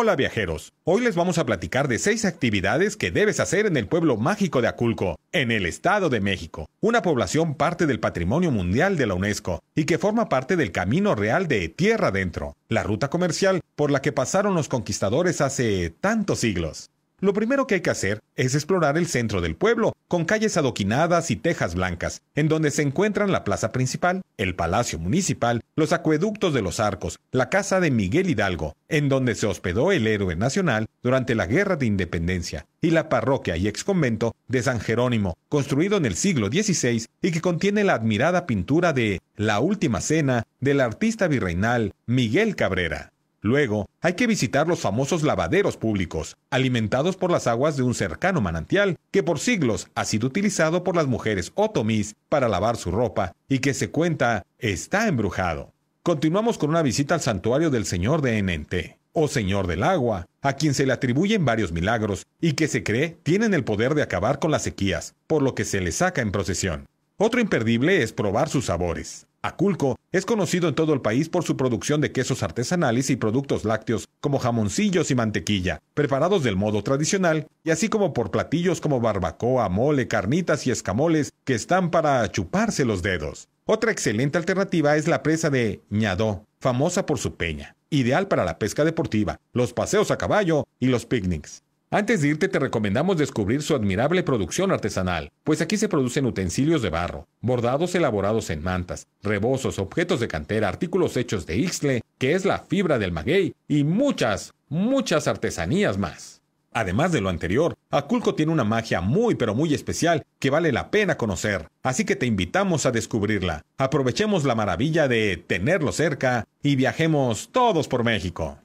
Hola viajeros, hoy les vamos a platicar de seis actividades que debes hacer en el pueblo mágico de Aculco, en el Estado de México, una población parte del Patrimonio Mundial de la UNESCO y que forma parte del Camino Real de Tierra Adentro, la ruta comercial por la que pasaron los conquistadores hace tantos siglos. Lo primero que hay que hacer es explorar el centro del pueblo, con calles adoquinadas y tejas blancas, en donde se encuentran la plaza principal, el palacio municipal, los acueductos de los arcos, la casa de Miguel Hidalgo, en donde se hospedó el héroe nacional durante la Guerra de Independencia, y la parroquia y exconvento de San Jerónimo, construido en el siglo XVI y que contiene la admirada pintura de La Última Cena del artista virreinal Miguel Cabrera. Luego, hay que visitar los famosos lavaderos públicos, alimentados por las aguas de un cercano manantial, que por siglos ha sido utilizado por las mujeres otomís para lavar su ropa y que se cuenta está embrujado. Continuamos con una visita al santuario del Señor de Enente, o oh Señor del Agua, a quien se le atribuyen varios milagros y que se cree tienen el poder de acabar con las sequías, por lo que se le saca en procesión. Otro imperdible es probar sus sabores. Aculco es conocido en todo el país por su producción de quesos artesanales y productos lácteos como jamoncillos y mantequilla, preparados del modo tradicional, y así como por platillos como barbacoa, mole, carnitas y escamoles que están para chuparse los dedos. Otra excelente alternativa es la presa de Ñadó, famosa por su peña, ideal para la pesca deportiva, los paseos a caballo y los picnics. Antes de irte te recomendamos descubrir su admirable producción artesanal, pues aquí se producen utensilios de barro, bordados elaborados en mantas, rebozos, objetos de cantera, artículos hechos de ixtle, que es la fibra del maguey, y muchas, muchas artesanías más. Además de lo anterior, Aculco tiene una magia muy pero muy especial que vale la pena conocer, así que te invitamos a descubrirla. Aprovechemos la maravilla de tenerlo cerca y viajemos todos por México.